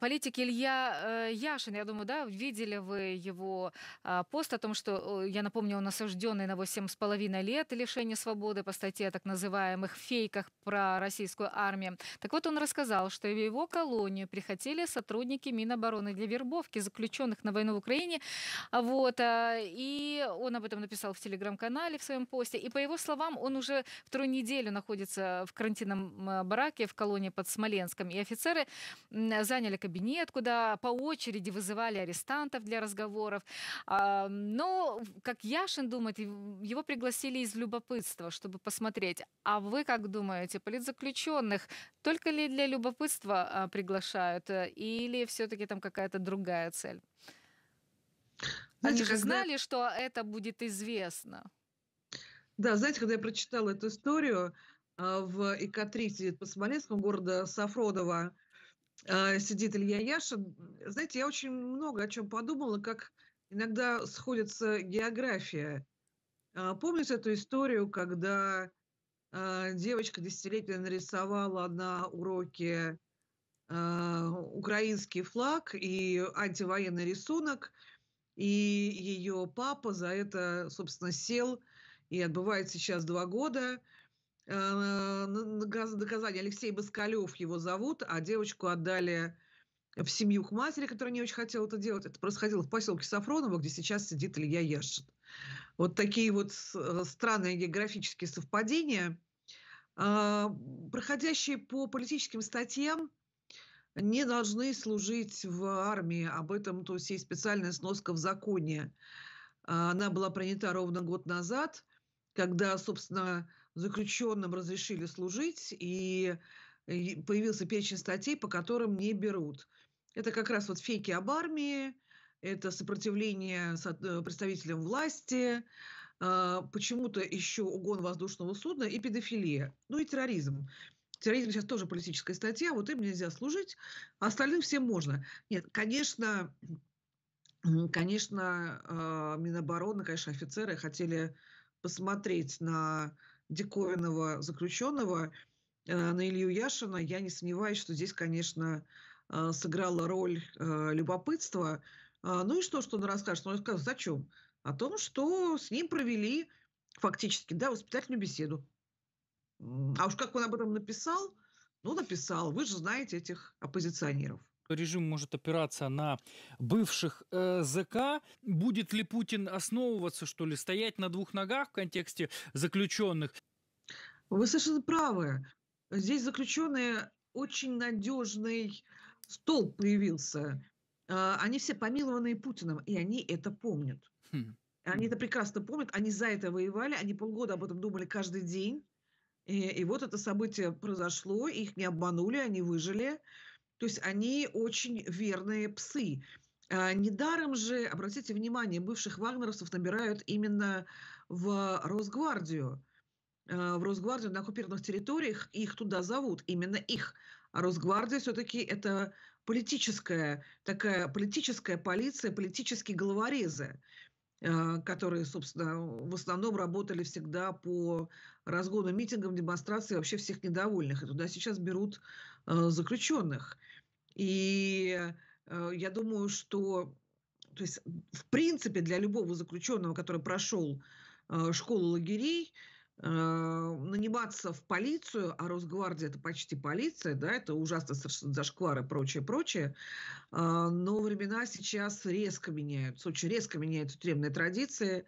Политик Илья э, Яшин, я думаю, да, видели вы его а, пост о том, что, я напомню, он осужденный на 8,5 лет лишения свободы по статье о так называемых фейках про российскую армию. Так вот, он рассказал, что в его колонию приходили сотрудники Минобороны для вербовки заключенных на войну в Украине. А вот, а, и он об этом написал в телеграм-канале в своем посте. И по его словам, он уже вторую неделю находится в карантинном бараке в колонии под Смоленском. И офицеры заняли кабинет, куда по очереди вызывали арестантов для разговоров. А, но, как Яшин думает, его пригласили из любопытства, чтобы посмотреть. А вы как думаете, политзаключенных только ли для любопытства а, приглашают э, или все-таки там какая-то другая цель? Знаете, Они же знали, что это будет известно. Да, знаете, когда я прочитала эту историю, а, в Екатерине, под Смоленском, города Сафродова, Э, сидит Илья Яшин. Знаете, я очень много о чем подумала, как иногда сходится география. А, помните эту историю, когда э, девочка десятилетняя нарисовала на уроке э, украинский флаг и антивоенный рисунок, и ее папа за это, собственно, сел и отбывает сейчас два года доказано доказание. Алексей Баскалев его зовут, а девочку отдали в семью к матери, которая не очень хотела это делать. Это происходило в поселке Сафроново, где сейчас сидит Илья Яшин. Вот такие вот э, странные географические совпадения, а, проходящие по политическим статьям, не должны служить в армии. Об этом то есть есть специальная сноска в законе. А, она была принята ровно год назад, когда, собственно, заключенным разрешили служить, и, появился перечень статей, по которым не берут. Это как раз вот фейки об армии, это сопротивление э, представителям власти, а, почему-то еще угон воздушного судна и педофилия, ну и терроризм. Терроризм сейчас тоже политическая статья, вот им нельзя служить, а остальным всем можно. Нет, конечно, конечно, а, Минобороны, конечно, офицеры хотели посмотреть на диковинного заключенного э, на Илью Яшина, я не сомневаюсь, что здесь, конечно, э, сыграла роль э, любопытства. Ну и что, что он расскажет? Он расскажет зачем, О том, что с ним провели фактически, да, воспитательную беседу. А уж как он об этом написал, ну, написал. Вы же знаете этих оппозиционеров режим может опираться на бывших э, ЗК. Будет ли Путин основываться, что ли, стоять на двух ногах в контексте заключенных? Вы совершенно правы. Здесь заключенные очень надежный столб появился. А, они все помилованные Путиным, и они это помнят. Хм. Они это прекрасно помнят, они за это воевали, они полгода об этом думали каждый день. И, и вот это событие произошло, их не обманули, они выжили. То есть они очень верные псы. А, недаром же, обратите внимание, бывших вагнеровцев набирают именно в Росгвардию. А, в Росгвардию на оккупированных территориях их туда зовут, именно их. А Росгвардия все-таки это политическая такая политическая полиция, политические головорезы. Э, которые, собственно, в основном работали всегда по разгону митингов, демонстраций вообще всех недовольных. И туда сейчас берут э, заключенных. И э, я думаю, что то есть, в принципе, для любого заключенного, который прошел школу лагерей, Э, наниматься в полицию, а Росгвардия это почти полиция, да, это ужасно совершенно зашквар и прочее, прочее. А, но времена сейчас резко меняются, очень резко меняются тюремные традиции.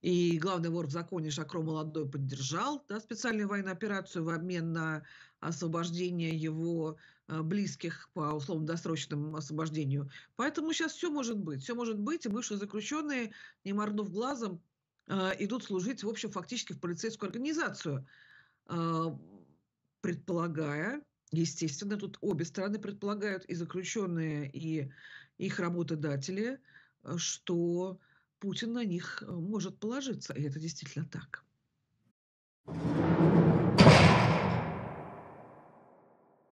И главный вор в законе Шакро Молодой поддержал да, специальную военную операцию в обмен на освобождение его э, близких по условно-досрочному освобождению. Поэтому сейчас все может быть. Все может быть, и бывшие заключенные, не моргнув глазом, а, идут служить, в общем, фактически в полицейскую организацию, а, предполагая, естественно, тут обе стороны предполагают, и заключенные, и их работодатели, что Путин на них э, может положиться. И это действительно так.